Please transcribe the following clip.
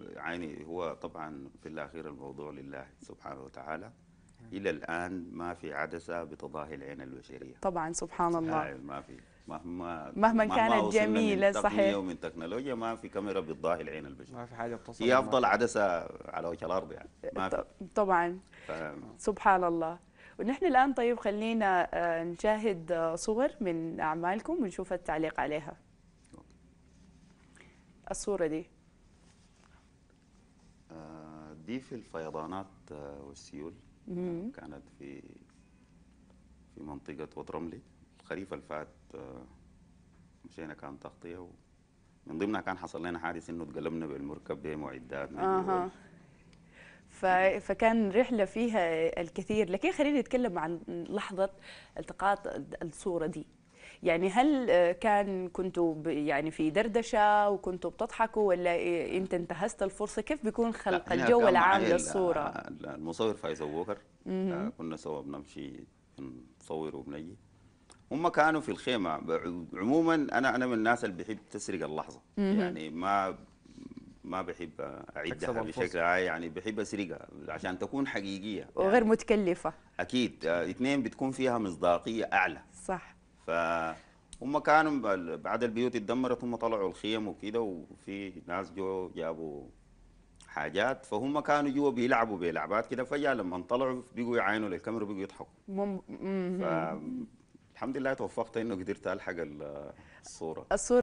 يعني هو طبعا في الأخير الموضوع لله سبحانه وتعالى نعم. إلى الآن ما في عدسة بتضاهي العين البشريه طبعا سبحان الله ما في مهما مهما كانت جميله صحيح ومن تكنولوجيا ما في كاميرا بتضاهي العين البشريه ما في حاجه بتصل هي افضل عدسه على وجه الارض يعني ما في. طبعا ف... سبحان الله ونحن الان طيب خلينا آه، نشاهد آه، صور من اعمالكم ونشوف التعليق عليها الصورة دي؟ آه، دي في الفيضانات آه، والسيول كانت في في منطقة وطرملي الخريف اللي فات آه، مشينا كان تغطية من ضمنها كان حصل لنا حادث انه تقلبنا بالمركب ده معدات آه. ف... فكان رحلة فيها الكثير لكن خلينا نتكلم عن لحظة التقاط الصورة دي يعني هل كان كنتوا يعني في دردشه وكنتوا بتضحكوا ولا انت انتهزت الفرصه كيف بيكون خلق الجو العام للصوره المصور فايز ووكر آه، كنا سوا بنمشي نصور وبنجي هم كانوا في الخيمه عموما انا انا من الناس اللي بحب تسرق اللحظه يعني ما ما بحب اعدها بشكل يعني بحب اسرقها عشان تكون حقيقيه وغير يعني متكلفه اكيد آه، اثنين بتكون فيها مصداقيه اعلى صح ف هم كانوا بعد البيوت اتدمرت هم طلعوا الخيم وكده وفي ناس جو جابوا حاجات فهم كانوا جوا بيلعبوا بلعبات كده فجاه لما طلعوا بيجوا يعاينوا للكاميرا بيجوا يضحكوا الحمد لله توفقت انه قدرت الحق الصوره الصوره